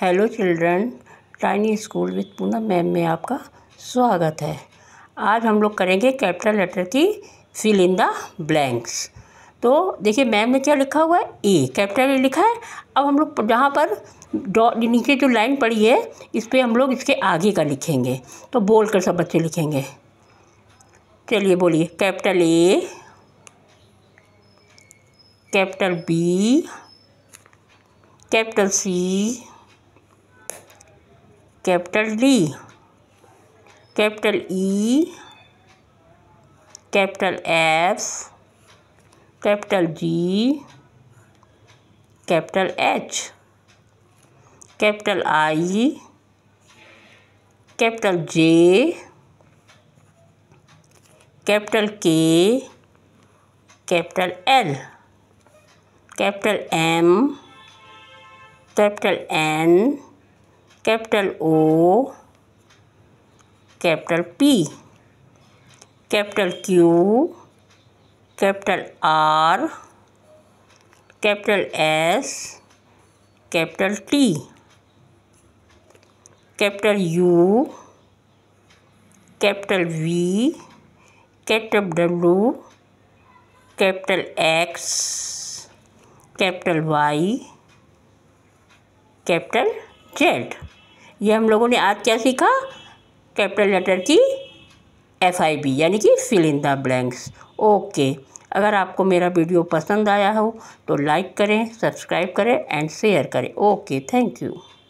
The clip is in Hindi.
hello children Tiny School with Puna ma'am में आपका स्वागत है आज हम लोग करेंगे कैपिटल लेटर की फिल इन द ब्लैंक्स तो देखिए मैम ने क्या लिखा हुआ है ए कैपिटल ए लिखा है अब हम लोग जहाँ पर डॉ नीचे जो लाइन पड़ी है इस पर हम लोग इसके आगे का लिखेंगे तो बोल कर सब बच्चे लिखेंगे चलिए बोलिए capital A capital B capital C capital D capital E capital F capital G capital H capital I capital J capital K capital L capital M capital N capital O capital P capital Q capital R capital S capital T capital U capital V capital W capital X capital Y capital Z ये हम लोगों ने आज क्या सीखा कैपिटल लेटर की एफ आई बी यानी कि fill in the blanks okay अगर आपको मेरा वीडियो पसंद आया हो तो लाइक करें सब्सक्राइब करें एंड शेयर करें ओके थैंक यू